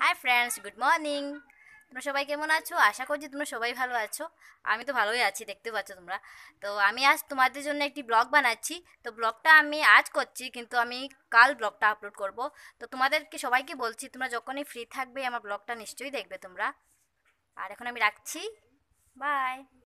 hi friends good morning তোমরা সবাই কেমন আছো আশা করছি তোমরা সবাই ভালো আছো আমি তো ভালোই আছি দেখতে পাচ্ছ তোমরা তো আমি আজ তোমাদের জন্য একটি ব্লগ বানাচ্ছি তো ব্লগটা আমি আজ করছি কিন্তু আমি কাল ব্লগটা আপলোড করব তো তোমাদেরকে সবাইকে বলছি তোমরা যখনই ফ্রি থাকবে আমার ব্লগটা নিশ্চয়ই দেখবে তোমরা আর এখন আমি রাখছি বাই